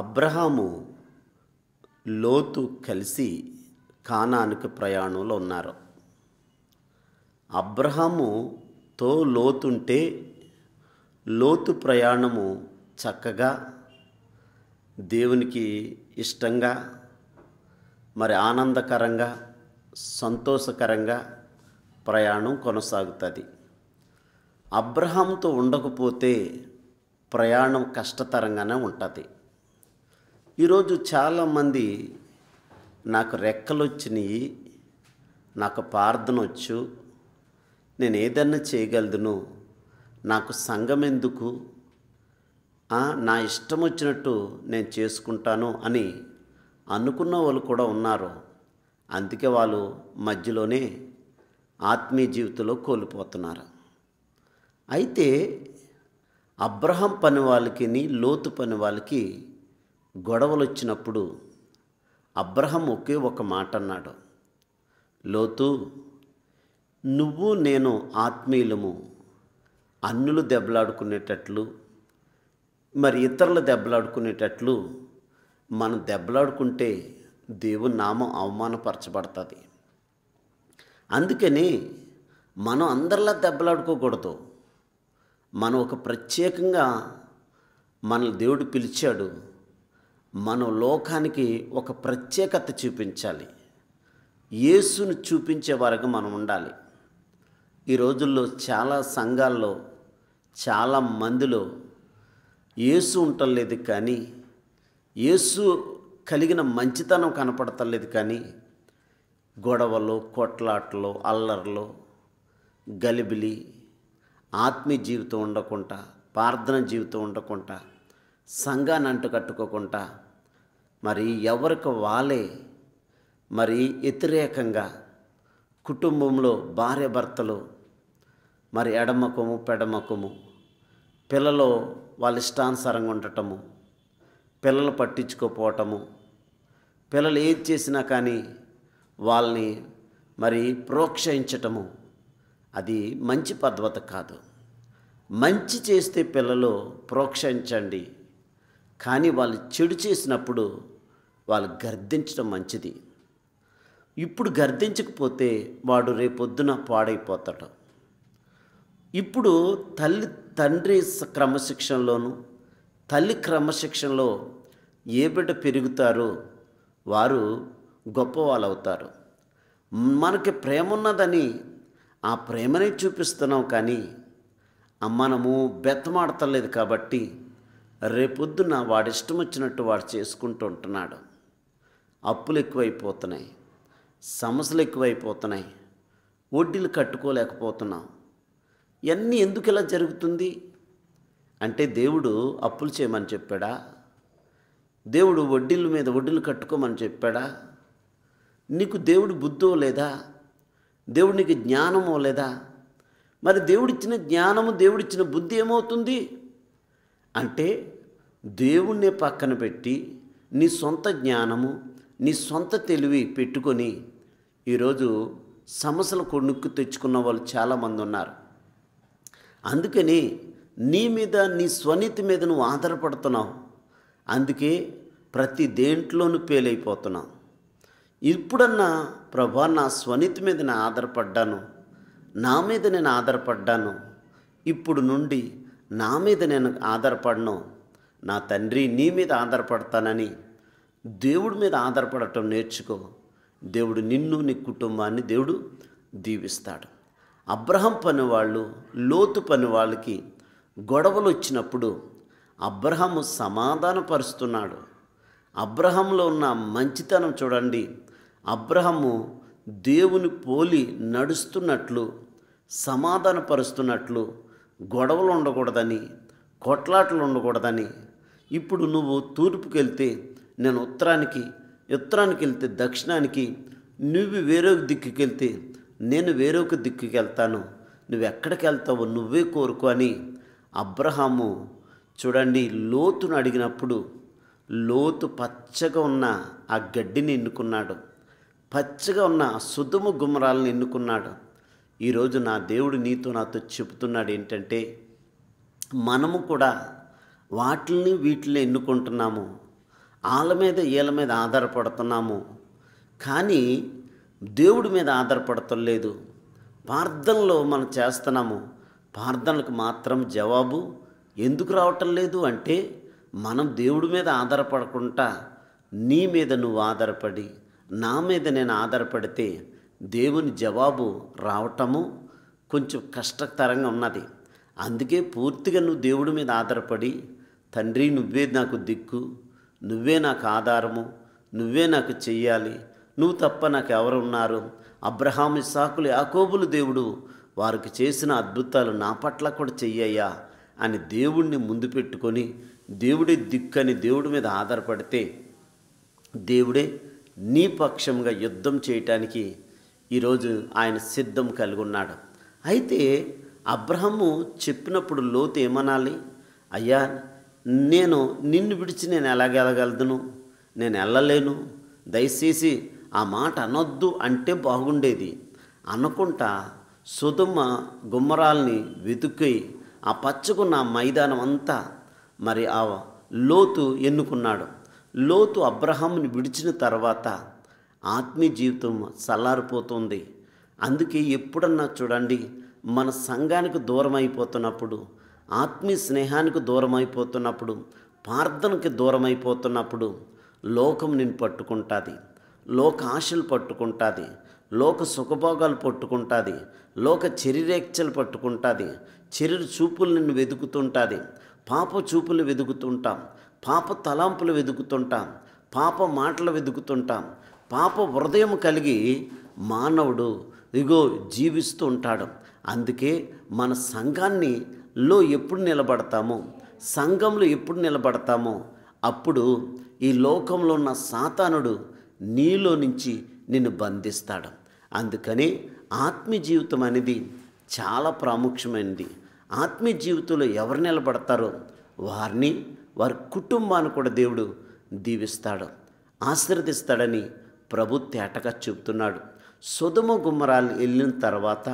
అబ్రహాము లోతు కలిసి కానానికి ప్రయాణంలో ఉన్నారు అబ్రహాముతో లోతుంటే లోతు ప్రయాణము చక్కగా దేవునికి ఇష్టంగా మరి ఆనందకరంగా సంతోషకరంగా ప్రయాణం కొనసాగుతుంది అబ్రహాంతో ఉండకపోతే ప్రయాణం కష్టతరంగానే ఉంటుంది ఈరోజు చాలామంది నాకు రెక్కలు వచ్చినాయి నాకు వచ్చు నేను ఏదన్నా చేయగలదును నాకు సంఘం ఎందుకు నా ఇష్టం వచ్చినట్టు నేను చేసుకుంటాను అని అనుకున్న వాళ్ళు కూడా ఉన్నారు అందుకే వాళ్ళు మధ్యలోనే ఆత్మీయ జీవితంలో కోల్పోతున్నారు అయితే అబ్రహం పని వాళ్ళకి లోతు పని వాళ్ళకి గొడవలు వచ్చినప్పుడు అబ్రహం ఒకే ఒక మాట అన్నాడు లోతు నువ్వు నేను ఆత్మీయులము అన్నులు దెబ్బలాడుకునేటట్లు మరి ఇతరులు దెబ్బలాడుకునేటట్లు మనం దెబ్బలాడుకుంటే దేవుని నామం అవమానపరచబడుతుంది అందుకని మనం అందరిలా దెబ్బలాడుకోకూడదు మనం ఒక ప్రత్యేకంగా మనల్ని దేవుడు పిలిచాడు మన లోకానికి ఒక ప్రత్యేకత చూపించాలి యేసును చూపించే వరకు మనం ఉండాలి ఈ రోజుల్లో చాలా సంఘాల్లో చాలా మందిలో యేసు ఉండలేదు కానీ యేసు కలిగిన మంచితనం కనపడతలేదు కానీ గొడవలు కొట్లాటలు అల్లర్లు గలిబిలి ఆత్మీయ జీవితం ఉండకుండా ప్రార్థన జీవితం ఉండకుండా సంఘాన్ని అంటు కట్టుకోకుండా మరి ఎవరికి వాళ్ళే మరి వ్యతిరేకంగా కుటుంబంలో భార్య భర్తలు మరి ఎడమకము పెడమకము పిల్లలు వాళ్ళ ఇష్టానుసారంగా ఉండటము పిల్లలు పట్టించుకోపోవటము పిల్లలు ఏది చేసినా కానీ వాళ్ళని మరి ప్రోత్సహించటము అది మంచి పద్ధతి కాదు మంచి చేస్తే పిల్లలు ప్రోత్సహించండి కానీ వాళ్ళు చెడు చేసినప్పుడు వాళ్ళు గర్దించడం మంచిది ఇప్పుడు గర్దించకపోతే వాడు రేపొద్దున పాడైపోతాడు ఇప్పుడు తల్లి తండ్రి క్రమశిక్షణలోను తల్లి క్రమశిక్షణలో ఏ బిడ్డ పెరుగుతారో వారు వాళ్ళు అవుతారు మనకి ప్రేమ ఉన్నదని ఆ ప్రేమనే చూపిస్తున్నాం కానీ మనము బెత్తమాడతలేదు కాబట్టి రేపొద్దున వాడి ఇష్టం వచ్చినట్టు వాడు చేసుకుంటూ ఉంటున్నాడు అప్పులు ఎక్కువైపోతున్నాయి సమస్యలు ఎక్కువైపోతున్నాయి వడ్డీలు కట్టుకోలేకపోతున్నాం ఇవన్నీ ఎందుకు ఇలా జరుగుతుంది అంటే దేవుడు అప్పులు చేయమని చెప్పాడా దేవుడు వడ్డీల మీద వడ్డీలు కట్టుకోమని చెప్పాడా నీకు దేవుడు బుద్ధో లేదా దేవుడు నీకు జ్ఞానమో లేదా మరి దేవుడిచ్చిన జ్ఞానము దేవుడిచ్చిన బుద్ధి ఏమవుతుంది అంటే దేవుణ్ణి పక్కన పెట్టి నీ సొంత జ్ఞానము నీ సొంత తెలివి పెట్టుకొని ఈరోజు సమస్యలు కొనుక్కు తెచ్చుకున్న వాళ్ళు చాలామంది ఉన్నారు అందుకని నీ మీద నీ స్వనీతి మీద నువ్వు ఆధారపడుతున్నావు అందుకే ప్రతి దేంట్లోనూ పేలైపోతున్నావు ఇప్పుడన్నా ప్రభా నా స్వనీతి మీద నేను ఆధారపడ్డాను నా మీద నేను ఆధారపడ్డాను ఇప్పుడు నుండి నా మీద నేను ఆధారపడను నా తండ్రి నీ మీద ఆధారపడతానని దేవుడి మీద ఆధారపడటం నేర్చుకో దేవుడు నిన్ను నీ కుటుంబాన్ని దేవుడు దీవిస్తాడు అబ్రహం పని వాళ్ళు లోతు పని వాళ్ళకి గొడవలు వచ్చినప్పుడు అబ్రహము సమాధానపరుస్తున్నాడు అబ్రహంలో ఉన్న మంచితనం చూడండి అబ్రహము దేవుని పోలి నడుస్తున్నట్లు సమాధానపరుస్తున్నట్లు గొడవలు ఉండకూడదని కొట్లాటలు ఉండకూడదని ఇప్పుడు నువ్వు తూర్పుకి వెళ్తే నేను ఉత్తరానికి ఉత్తరానికి వెళ్తే దక్షిణానికి నువ్వు వేరొక దిక్కుకి వెళ్తే నేను వేరొక దిక్కుకి వెళ్తాను నువ్వు ఎక్కడికి వెళ్తావో నువ్వే కోరుకు అని అబ్రహాము చూడండి లోతును అడిగినప్పుడు లోతు పచ్చగా ఉన్న ఆ గడ్డిని ఎన్నుకున్నాడు పచ్చగా ఉన్న సుధుము గుమ్మరాలను ఎన్నుకున్నాడు ఈరోజు నా దేవుడు నీతో నాతో చెబుతున్నాడు ఏంటంటే మనము కూడా వాటిల్ని వీటిని ఎన్నుకుంటున్నాము వాళ్ళ మీద వీళ్ళ మీద ఆధారపడుతున్నాము కానీ దేవుడి మీద ఆధారపడతలేదు ప్రార్థనలో మనం చేస్తున్నాము ప్రార్థనలకు మాత్రం జవాబు ఎందుకు రావటం లేదు అంటే మనం దేవుడి మీద ఆధారపడకుండా నీ మీద నువ్వు ఆధారపడి నా మీద నేను ఆధారపడితే దేవుని జవాబు రావటము కొంచెం కష్టతరంగా ఉన్నది అందుకే పూర్తిగా నువ్వు దేవుడి మీద ఆధారపడి తండ్రి నువ్వే నాకు దిక్కు నువ్వే నాకు ఆధారము నువ్వే నాకు చెయ్యాలి నువ్వు తప్ప నాకు ఎవరున్నారు అబ్రహాం ఇసాకులు యాకోబులు దేవుడు వారికి చేసిన అద్భుతాలు నా పట్ల కూడా చెయ్యయ్యా అని దేవుణ్ణి ముందు పెట్టుకొని దేవుడే దిక్కని దేవుడి మీద ఆధారపడితే దేవుడే నీ పక్షంగా యుద్ధం చేయటానికి ఈరోజు ఆయన సిద్ధం కలిగి ఉన్నాడు అయితే అబ్రహము చెప్పినప్పుడు లోతు ఏమనాలి అయ్యా నేను నిన్ను విడిచి నేను ఎలాగెలగలను నేను వెళ్ళలేను దయచేసి ఆ మాట అనొద్దు అంటే బాగుండేది అనుకుంటా సుధుమ గుమ్మరాల్ని వెతుక్కి ఆ పచ్చకున్న మైదానం అంతా మరి ఆ లోతు ఎన్నుకున్నాడు లోతు అబ్రహాముని విడిచిన తర్వాత ఆత్మీయ జీవితం చల్లారిపోతుంది అందుకే ఎప్పుడన్నా చూడండి మన సంఘానికి దూరం అయిపోతున్నప్పుడు ఆత్మీయ స్నేహానికి దూరం అయిపోతున్నప్పుడు ప్రార్థనకి దూరం అయిపోతున్నప్పుడు లోకం నేను పట్టుకుంటుంది లోక ఆశలు పట్టుకుంటుంది లోక సుఖభోగాలు పట్టుకుంటుంది లోక చరిరేక్షలు పట్టుకుంటుంది చరిర చూపులు నిన్ను వెతుకుతుంటుంది పాప చూపులు వెతుకుతుంటాం పాప తలాంపులు వెతుకుతుంటాం పాప మాటలు వెతుకుతుంటాం పాప హృదయం కలిగి మానవుడు ఇగో జీవిస్తూ ఉంటాడు అందుకే మన సంఘాన్ని లో ఎప్పుడు నిలబడతామో సంఘంలో ఎప్పుడు నిలబడతామో అప్పుడు ఈ లోకంలో ఉన్న సాతానుడు నీలో నుంచి నిన్ను బంధిస్తాడు అందుకని ఆత్మీయ జీవితం అనేది చాలా ప్రాముఖ్యమైనది ఆత్మీయ జీవితంలో ఎవరు నిలబడతారో వారిని వారి కుటుంబాన్ని కూడా దేవుడు దీవిస్తాడు ఆశీర్దిస్తాడని ప్రభు తేటగా చెబుతున్నాడు సుధమ గుమ్మరాలు వెళ్ళిన తర్వాత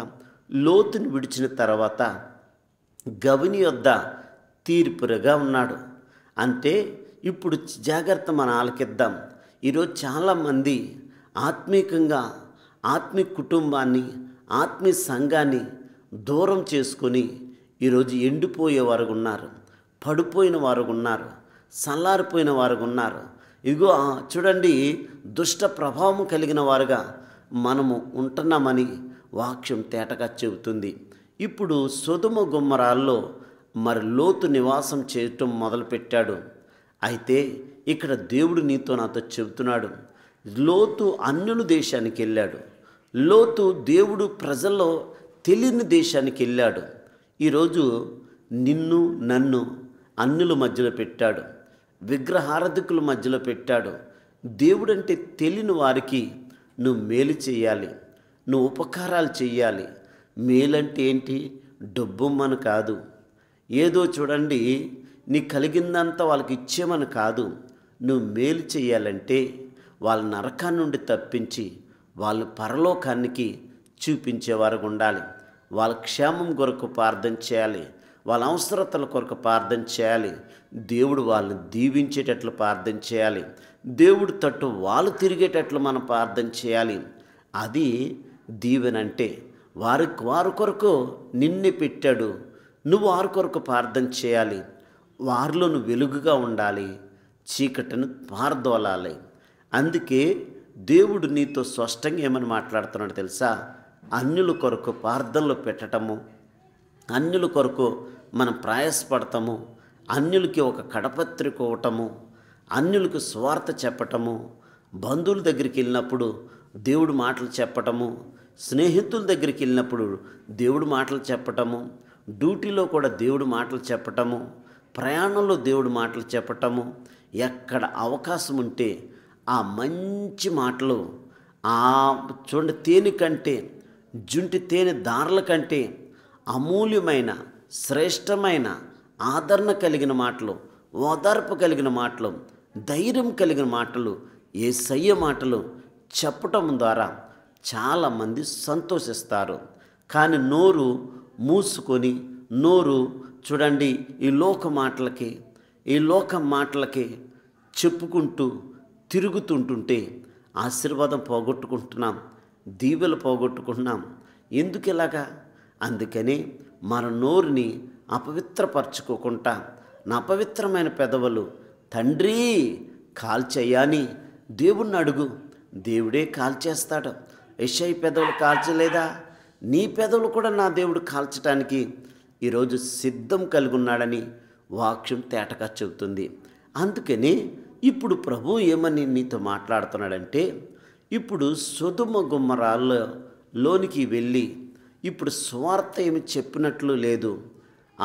లోతుని విడిచిన తర్వాత గవిని యొద్ద తీర్పురగా ఉన్నాడు అంటే ఇప్పుడు జాగ్రత్త మనం ఆలకిద్దాం ఈరోజు చాలామంది ఆత్మీకంగా ఆత్మీ కుటుంబాన్ని ఆత్మీయ సంఘాన్ని దూరం చేసుకొని ఈరోజు ఎండిపోయే వారు ఉన్నారు పడిపోయిన వారు ఉన్నారు చల్లారిపోయిన వారు ఉన్నారు ఇదిగో చూడండి దుష్ట ప్రభావం కలిగిన వారుగా మనము ఉంటున్నామని వాక్యం తేటగా చెబుతుంది ఇప్పుడు సుధుమ గుమ్మరాల్లో మరి లోతు నివాసం చేయటం మొదలుపెట్టాడు అయితే ఇక్కడ దేవుడు నీతో నాతో చెబుతున్నాడు లోతు అన్యుల దేశానికి వెళ్ళాడు లోతు దేవుడు ప్రజల్లో తెలియని దేశానికి వెళ్ళాడు ఈరోజు నిన్ను నన్ను అన్యుల మధ్యలో పెట్టాడు విగ్రహారధికుల మధ్యలో పెట్టాడు దేవుడంటే తెలియని వారికి నువ్వు మేలు చేయాలి నువ్వు ఉపకారాలు చేయాలి మేలంటే ఏంటి డబ్బు మన కాదు ఏదో చూడండి నీ కలిగిందంతా వాళ్ళకి ఇచ్చేమని కాదు నువ్వు మేలు చేయాలంటే వాళ్ళ నరకాన్ని నుండి తప్పించి వాళ్ళు పరలోకానికి చూపించేవారు ఉండాలి వాళ్ళ క్షేమం కొరకు ప్రార్థన చేయాలి వాళ్ళ అవసరతల కొరకు ప్రార్థన చేయాలి దేవుడు వాళ్ళని దీవించేటట్లు ప్రార్థన చేయాలి దేవుడు తట్టు వాళ్ళు తిరిగేటట్లు మనం ప్రార్థన చేయాలి అది దీవెనంటే వారి వారి కొరకు నిన్నే పెట్టాడు నువ్వు వారి కొరకు ప్రార్థన చేయాలి వారిలో నువ్వు వెలుగుగా ఉండాలి చీకటిని పారదోలాలి అందుకే దేవుడు నీతో స్పష్టంగా ఏమని మాట్లాడుతున్నాడు తెలుసా అన్యుల కొరకు ప్రార్థనలు పెట్టడము అన్యుల కొరకు మనం ప్రయాసపడతాము అన్యులకి ఒక కడపత్రిక ఇవ్వటము అన్యులకు స్వార్థ చెప్పటము బంధువుల దగ్గరికి వెళ్ళినప్పుడు దేవుడు మాటలు చెప్పటము స్నేహితుల దగ్గరికి వెళ్ళినప్పుడు దేవుడు మాటలు చెప్పటము డ్యూటీలో కూడా దేవుడు మాటలు చెప్పటము ప్రయాణంలో దేవుడు మాటలు చెప్పటము ఎక్కడ అవకాశం ఉంటే ఆ మంచి మాటలు ఆ చూడండి తేనె కంటే జుంటి తేనె దారుల కంటే అమూల్యమైన శ్రేష్టమైన ఆదరణ కలిగిన మాటలు ఓదార్పు కలిగిన మాటలు ధైర్యం కలిగిన మాటలు సయ్య మాటలు చెప్పటం ద్వారా చాలామంది సంతోషిస్తారు కానీ నోరు మూసుకొని నోరు చూడండి ఈ లోక మాటలకి ఈ లోక మాటలకి చెప్పుకుంటూ తిరుగుతుంటుంటే ఆశీర్వాదం పోగొట్టుకుంటున్నాం దీవెలు పోగొట్టుకుంటున్నాం ఎందుకు ఇలాగా అందుకని మన నోరుని అపవిత్రపరచుకోకుండా నా అపవిత్రమైన పెదవులు తండ్రి కాల్చేయాని దేవుణ్ణి అడుగు దేవుడే కాల్చేస్తాడు యషై పెదవులు కాల్చలేదా నీ పెదవులు కూడా నా దేవుడు కాల్చడానికి ఈరోజు సిద్ధం కలిగి ఉన్నాడని వాక్యం తేటగా చెబుతుంది అందుకని ఇప్పుడు ప్రభు ఏమని నీతో మాట్లాడుతున్నాడంటే ఇప్పుడు సుధుమ గుమ్మరాల్లో లోనికి వెళ్ళి ఇప్పుడు సువార్త ఏమి చెప్పినట్లు లేదు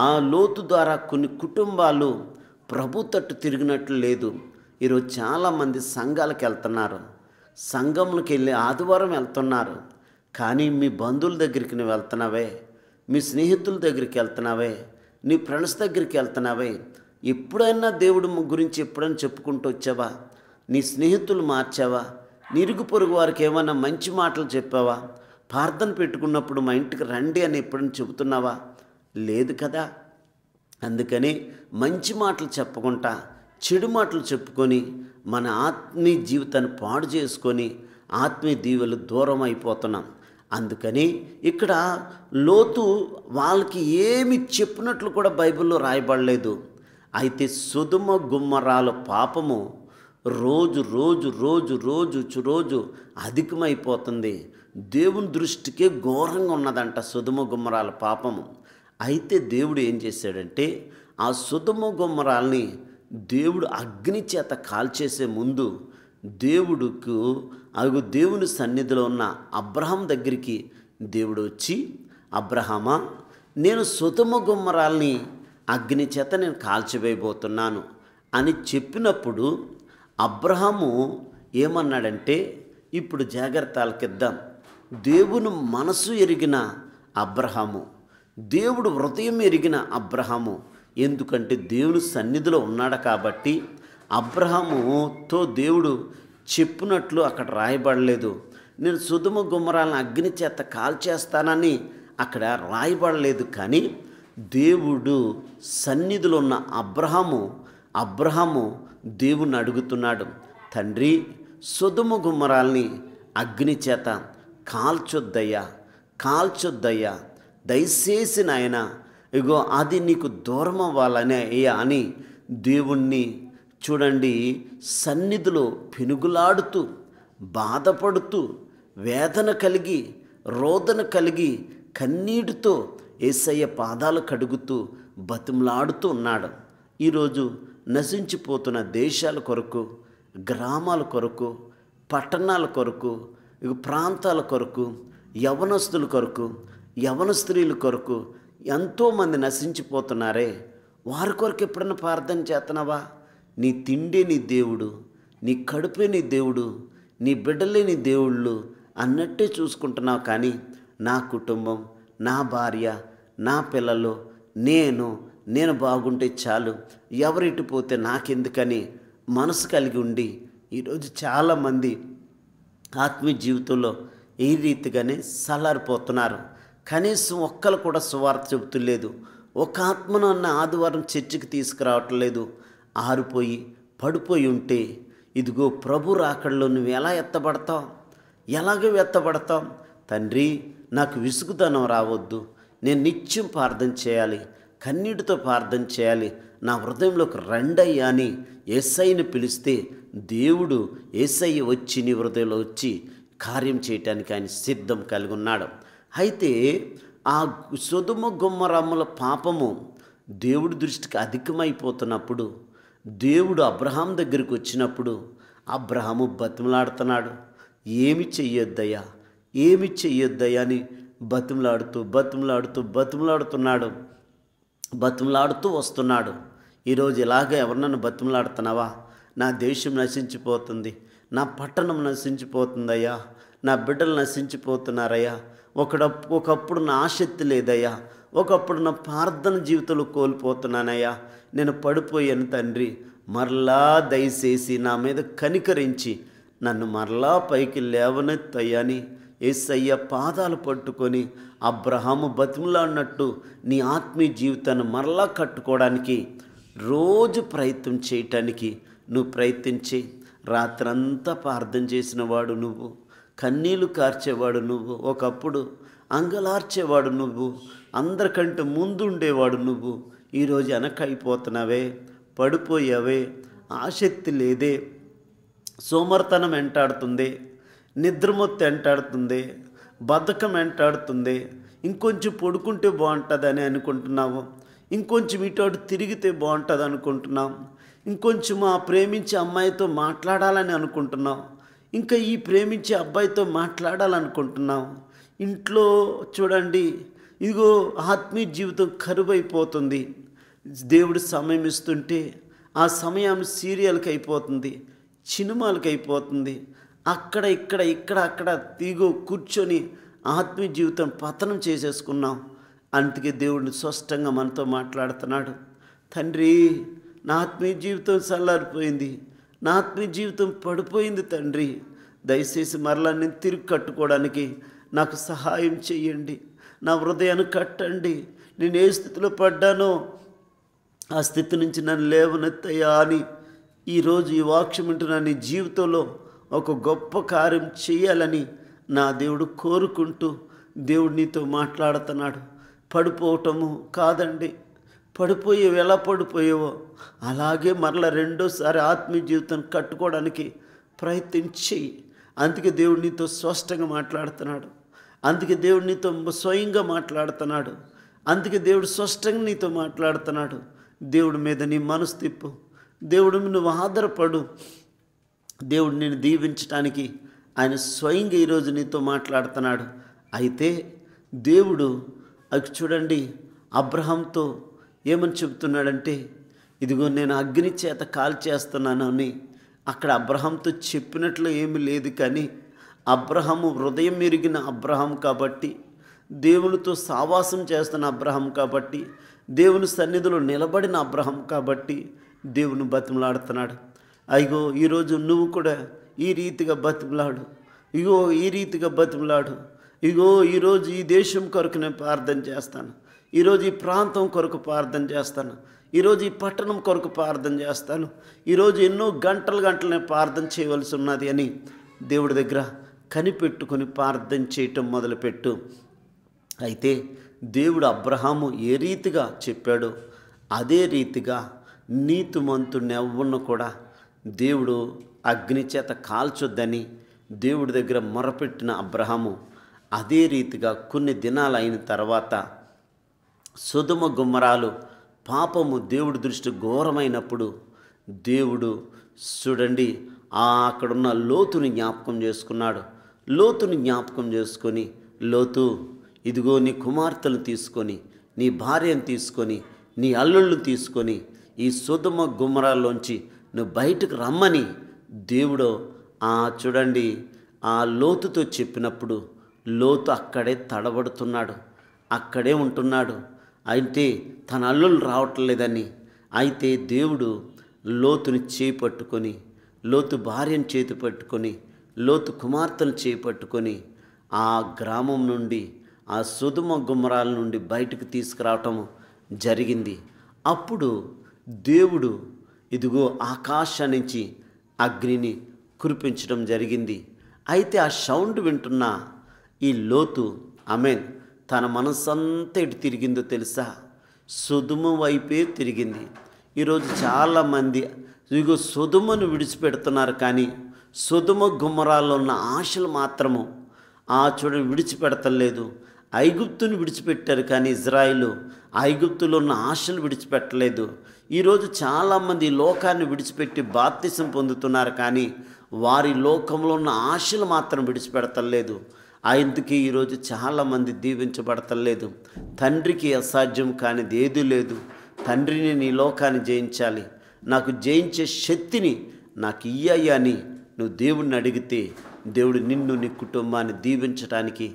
ఆ లోతు ద్వారా కొన్ని కుటుంబాలు ప్రభు తట్టు తిరిగినట్లు లేదు ఈరోజు చాలామంది సంఘాలకు వెళ్తున్నారు సంఘంలోకి వెళ్ళి ఆదివారం వెళ్తున్నారు కానీ మీ బంధువుల దగ్గరికి వెళ్తున్నావే మీ స్నేహితుల దగ్గరికి వెళ్తున్నావే నీ ఫ్రెండ్స్ దగ్గరికి వెళ్తున్నావే ఎప్పుడైనా దేవుడు గురించి ఎప్పుడైనా చెప్పుకుంటూ వచ్చావా నీ స్నేహితులు మార్చావా నిరుగు పొరుగు వారికి ఏమైనా మంచి మాటలు చెప్పావా ప్రార్థన పెట్టుకున్నప్పుడు మా ఇంటికి రండి అని ఎప్పుడైనా చెబుతున్నావా లేదు కదా అందుకని మంచి మాటలు చెప్పకుండా చెడు మాటలు చెప్పుకొని మన ఆత్మీయ జీవితాన్ని పాడు చేసుకొని ఆత్మీయ దీవులు దూరం అయిపోతున్నాం అందుకని ఇక్కడ లోతు వాళ్ళకి ఏమి చెప్పినట్లు కూడా బైబిల్లో రాయబడలేదు అయితే సుధుమ గుమ్మరాల పాపము రోజు రోజు రోజు రోజు రోజు అధికమైపోతుంది దేవుని దృష్టికే ఘోరంగా ఉన్నదంట సుధుమ గుమ్మరాల పాపము అయితే దేవుడు ఏం చేశాడంటే ఆ సుధుమ గుమ్మరాల్ని దేవుడు అగ్ని చేత కాల్చేసే ముందు దేవుడుకు అగు దేవుని సన్నిధిలో ఉన్న అబ్రహం దగ్గరికి దేవుడు వచ్చి అబ్రహమా నేను సుతుమ గుమ్మరాల్ని అగ్ని చేత నేను కాల్చివేయబోతున్నాను అని చెప్పినప్పుడు అబ్రహము ఏమన్నాడంటే ఇప్పుడు జాగ్రత్తలకిద్దాం దేవుని మనసు ఎరిగిన అబ్రహాము దేవుడు హృదయం ఎరిగిన అబ్రహాము ఎందుకంటే దేవుని సన్నిధిలో ఉన్నాడు కాబట్టి అబ్రహాముతో దేవుడు చెప్పినట్లు అక్కడ రాయబడలేదు నేను సుధుమ గుమ్మరాలను అగ్ని చేత కాల్చేస్తానని అక్కడ రాయబడలేదు కానీ దేవుడు సన్నిధిలో ఉన్న అబ్రహాము అబ్రహాము దేవుణ్ణి అడుగుతున్నాడు తండ్రి సుధుమ గుమ్మరాల్ని అగ్ని చేత కాల్చొద్దయ్యా కాల్చొద్దయ్యా దయచేసి నాయన ఇగో అది నీకు దూరం అవ్వాలనే అయ్యా అని దేవుణ్ణి చూడండి సన్నిధిలో పెనుగులాడుతూ బాధపడుతూ వేదన కలిగి రోదన కలిగి కన్నీటితో ఏసయ్య పాదాలు కడుగుతూ బతిమలాడుతూ ఉన్నాడు ఈరోజు నశించిపోతున్న దేశాల కొరకు గ్రామాల కొరకు పట్టణాల కొరకు ప్రాంతాల కొరకు యవనస్తుల కొరకు యవన స్త్రీల కొరకు ఎంతోమంది నశించిపోతున్నారే వారి కొరకు ఎప్పుడన్నా ప్రార్థన చేస్తున్నావా నీ తిండి నీ దేవుడు నీ కడుపే నీ దేవుడు నీ బిడ్డలే నీ దేవుళ్ళు అన్నట్టే చూసుకుంటున్నావు కానీ నా కుటుంబం నా భార్య నా పిల్లలు నేను నేను బాగుంటే చాలు పోతే నాకెందుకని మనసు కలిగి ఉండి ఈరోజు చాలామంది ఆత్మీయ జీవితంలో ఏ రీతిగానే సలారిపోతున్నారు కనీసం ఒక్కరు కూడా సువార్త చెబుతులేదు ఒక ఆత్మను అన్న ఆదివారం చర్చికి లేదు ఆరిపోయి పడిపోయి ఉంటే ఇదిగో ప్రభు రాకడలో నువ్వు ఎలా ఎత్తబడతావు ఎలాగో ఎత్తబడతావు తండ్రి నాకు విసుగుదనం రావద్దు నేను నిత్యం ప్రార్థన చేయాలి కన్నీటితో ప్రార్థన చేయాలి నా హృదయంలోకి రండయ్యా అని ఎస్ఐని పిలిస్తే దేవుడు ఎస్ఐ వచ్చి నీ హృదయంలో వచ్చి కార్యం చేయటానికి ఆయన సిద్ధం కలిగి ఉన్నాడు అయితే ఆ సుధుమ గుమ్మరమ్మల పాపము దేవుడి దృష్టికి అధికమైపోతున్నప్పుడు దేవుడు అబ్రహాం దగ్గరికి వచ్చినప్పుడు అబ్రహాము బతిమలాడుతున్నాడు ఏమి చెయ్యొద్దయ్యా ఏమి చెయ్యొద్దయ్యా అని బతిమలాడుతూ బతిమలాడుతూ బతిమలాడుతున్నాడు బతుములాడుతూ వస్తున్నాడు ఈరోజు ఇలాగ ఎవరినన్ను బతుములాడుతున్నావా నా దేశం నశించిపోతుంది నా పట్టణం నశించిపోతుందయ్యా నా బిడ్డలు నశించిపోతున్నారయ్యా ఒకడ ఒకప్పుడు నా ఆసక్తి లేదయ్యా ఒకప్పుడు నా ప్రార్థన జీవితంలో కోల్పోతున్నానయ్యా నేను పడిపోయాను తండ్రి మరలా దయచేసి నా మీద కనికరించి నన్ను మరలా పైకి లేవనెత్తయ్యా అని ఏసయ్య పాదాలు పట్టుకొని అబ్రహాము ఉన్నట్టు నీ ఆత్మీయ జీవితాన్ని మరలా కట్టుకోవడానికి రోజు ప్రయత్నం చేయటానికి నువ్వు ప్రయత్నించి రాత్రంతా ప్రార్థన చేసినవాడు నువ్వు కన్నీళ్లు కార్చేవాడు నువ్వు ఒకప్పుడు అంగలార్చేవాడు నువ్వు అందరికంటే ముందు ఉండేవాడు నువ్వు ఈరోజు వెనకైపోతున్నావే పడిపోయావే ఆసక్తి లేదే సోమర్తనం వెంటాడుతుంది నిద్రమొత్తి ఎంటాడుతుంది బద్ధకం ఎంటాడుతుంది ఇంకొంచెం పడుకుంటే బాగుంటుంది అని అనుకుంటున్నాము ఇంకొంచెం ఇటు తిరిగితే బాగుంటుంది అనుకుంటున్నాం ఇంకొంచెం ఆ ప్రేమించే అమ్మాయితో మాట్లాడాలని అనుకుంటున్నాం ఇంకా ఈ ప్రేమించే అబ్బాయితో మాట్లాడాలనుకుంటున్నాం ఇంట్లో చూడండి ఇదిగో ఆత్మీయ జీవితం కరువైపోతుంది దేవుడు సమయం ఇస్తుంటే ఆ సమయం సీరియల్కి అయిపోతుంది సినిమాలకు అయిపోతుంది అక్కడ ఇక్కడ ఇక్కడ అక్కడ తీగో కూర్చొని ఆత్మీయ జీవితం పతనం చేసేసుకున్నాం అందుకే దేవుడిని స్పష్టంగా మనతో మాట్లాడుతున్నాడు తండ్రి నా ఆత్మీయ జీవితం చల్లారిపోయింది నా ఆత్మీయ జీవితం పడిపోయింది తండ్రి దయచేసి మరలా నేను తిరిగి కట్టుకోవడానికి నాకు సహాయం చేయండి నా హృదయాన్ని కట్టండి నేను ఏ స్థితిలో పడ్డానో ఆ స్థితి నుంచి నన్ను లేవనెత్తయా అని ఈరోజు ఈ వాక్యం వింటున్నా నీ జీవితంలో ఒక గొప్ప కార్యం చేయాలని నా దేవుడు కోరుకుంటూ దేవుడు నీతో మాట్లాడుతున్నాడు పడిపోవటము కాదండి పడిపోయేవి ఎలా పడిపోయేవో అలాగే మరల రెండోసారి ఆత్మీయ జీవితం కట్టుకోవడానికి ప్రయత్నించి అందుకే దేవుడు నీతో స్పష్టంగా మాట్లాడుతున్నాడు అందుకే దేవుడు నీతో స్వయంగా మాట్లాడుతున్నాడు అందుకే దేవుడు స్పష్టంగా నీతో మాట్లాడుతున్నాడు దేవుడి మీద నీ మనసు తిప్పు దేవుడు నువ్వు ఆధారపడు దేవుడు నేను దీవించటానికి ఆయన స్వయంగా ఈరోజు నీతో మాట్లాడుతున్నాడు అయితే దేవుడు అది చూడండి అబ్రహంతో ఏమని చెబుతున్నాడంటే ఇదిగో నేను అగ్ని చేత కాల్ చేస్తున్నాను అని అక్కడ అబ్రహంతో చెప్పినట్లు ఏమి లేదు కానీ అబ్రహము హృదయం ఎరిగిన అబ్రహం కాబట్టి దేవునితో సావాసం చేస్తున్న అబ్రహం కాబట్టి దేవుని సన్నిధిలో నిలబడిన అబ్రహం కాబట్టి దేవుని బతిమలాడుతున్నాడు అయ్యో ఈరోజు నువ్వు కూడా ఈ రీతిగా బతిమలాడు ఇగో ఈ రీతిగా బతిమలాడు ఇగో ఈరోజు ఈ దేశం కొరకు నేను ప్రార్థన చేస్తాను ఈరోజు ఈ ప్రాంతం కొరకు ప్రార్థన చేస్తాను ఈరోజు ఈ పట్టణం కొరకు ప్రార్థన చేస్తాను ఈరోజు ఎన్నో గంటలు గంటలు నేను ప్రార్థన చేయవలసి ఉన్నది అని దేవుడి దగ్గర కనిపెట్టుకొని ప్రార్థన చేయటం మొదలుపెట్టు అయితే దేవుడు అబ్రహాము ఏ రీతిగా చెప్పాడో అదే రీతిగా నీతిమంతుడిని ఎవ్వను కూడా దేవుడు అగ్ని చేత కాల్చొద్దని దేవుడి దగ్గర మొరపెట్టిన అబ్రహము అదే రీతిగా కొన్ని దినాలు అయిన తర్వాత సుధుమ గుమ్మరాలు పాపము దేవుడి దృష్టి ఘోరమైనప్పుడు దేవుడు చూడండి ఆ అక్కడున్న లోతుని జ్ఞాపకం చేసుకున్నాడు లోతుని జ్ఞాపకం చేసుకొని లోతు ఇదిగో నీ కుమార్తెను తీసుకొని నీ భార్యను తీసుకొని నీ అల్లుళ్ళు తీసుకొని ఈ సుధుమ గుమ్మరాల్లోంచి నువ్వు బయటకు రమ్మని దేవుడు ఆ చూడండి ఆ లోతుతో చెప్పినప్పుడు లోతు అక్కడే తడబడుతున్నాడు అక్కడే ఉంటున్నాడు అయితే తన అల్లులు రావట్లేదని అయితే దేవుడు లోతుని చేపట్టుకొని లోతు భార్యను చేతి పట్టుకొని లోతు కుమార్తెను చేపట్టుకొని ఆ గ్రామం నుండి ఆ సుధుమ గుమ్మరాల నుండి బయటకు తీసుకురావటం జరిగింది అప్పుడు దేవుడు ఇదిగో ఆకాశ నుంచి అగ్నిని కురిపించడం జరిగింది అయితే ఆ సౌండ్ వింటున్న ఈ లోతు అమెన్ తన మనసంతా ఇటు తిరిగిందో తెలుసా సుధుమ వైపే తిరిగింది ఈరోజు చాలామంది ఇదిగో సుధుమను విడిచిపెడుతున్నారు కానీ సుధుమ గుమ్మరాల్లో ఉన్న ఆశలు మాత్రము ఆ చూడని విడిచిపెడతలేదు ఐగుప్తును విడిచిపెట్టారు కానీ ఇజ్రాయిలు ఐగుప్తులో ఉన్న ఆశలు విడిచిపెట్టలేదు ఈరోజు చాలామంది లోకాన్ని విడిచిపెట్టి బాప్తిసం పొందుతున్నారు కానీ వారి లోకంలో ఉన్న ఆశలు మాత్రం విడిచిపెడతలేదు ఆయనకి ఈరోజు చాలామంది దీవించబడతలేదు తండ్రికి అసాధ్యం కానిది ఏదీ లేదు తండ్రిని నీ లోకాన్ని జయించాలి నాకు జయించే శక్తిని నాకు ఇయ్యాయి అని నువ్వు దేవుడిని అడిగితే దేవుడు నిన్ను నీ కుటుంబాన్ని దీవించడానికి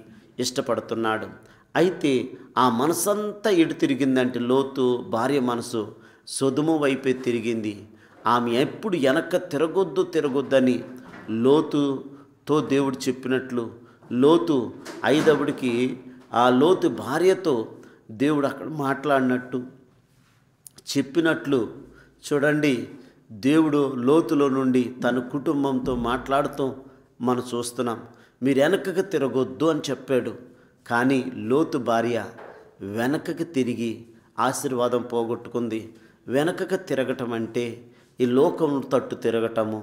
ఇష్టపడుతున్నాడు అయితే ఆ మనసంతా ఎడు తిరిగిందంటే లోతు భార్య మనసు సొదుము వైపే తిరిగింది ఆమె ఎప్పుడు వెనక తిరగొద్దు తిరగొద్దని లోతుతో దేవుడు చెప్పినట్లు లోతు ఐదవుడికి ఆ లోతు భార్యతో దేవుడు అక్కడ మాట్లాడినట్టు చెప్పినట్లు చూడండి దేవుడు లోతులో నుండి తన కుటుంబంతో మాట్లాడుతూ మనం చూస్తున్నాం మీరు వెనకకి తిరగొద్దు అని చెప్పాడు కానీ లోతు భార్య వెనకకి తిరిగి ఆశీర్వాదం పోగొట్టుకుంది వెనకకు తిరగటం అంటే ఈ లోకం తట్టు తిరగటము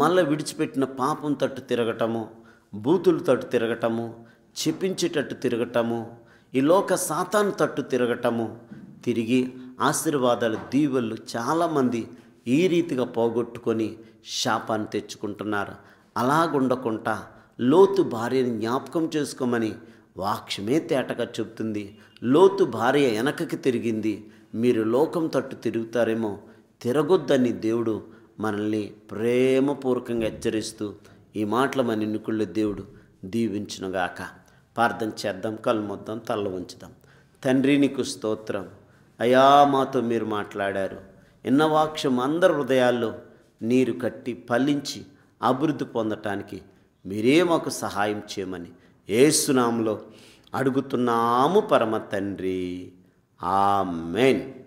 మళ్ళీ విడిచిపెట్టిన పాపం తట్టు తిరగటము బూతులు తట్టు తిరగటము చెప్పించేటట్టు తిరగటము ఈ లోక సాతాను తట్టు తిరగటము తిరిగి ఆశీర్వాదాలు దీవెళ్ళు చాలామంది ఈ రీతిగా పోగొట్టుకొని శాపాన్ని తెచ్చుకుంటున్నారు అలాగుండకుండా లోతు భార్యని జ్ఞాపకం చేసుకోమని వాక్ష్యమే తేటగా చెబుతుంది లోతు భార్య వెనకకి తిరిగింది మీరు లోకం తట్టు తిరుగుతారేమో తిరగొద్దని దేవుడు మనల్ని ప్రేమపూర్వకంగా హెచ్చరిస్తూ ఈ మాటలు మన ఎన్నికల్లో దేవుడు దీవించునుగాక ప్రార్థన చేద్దాం కళ్ళు మొద్దాం తల్ల ఉంచుదాం తండ్రి నీకు స్తోత్రం అయా మాతో మీరు మాట్లాడారు వాక్ష్యం అందరి హృదయాల్లో నీరు కట్టి ఫలించి అభివృద్ధి పొందటానికి మీరే మాకు సహాయం చేయమని ఏసునాంలో అడుగుతున్నాము పరమ తండ్రి Amén.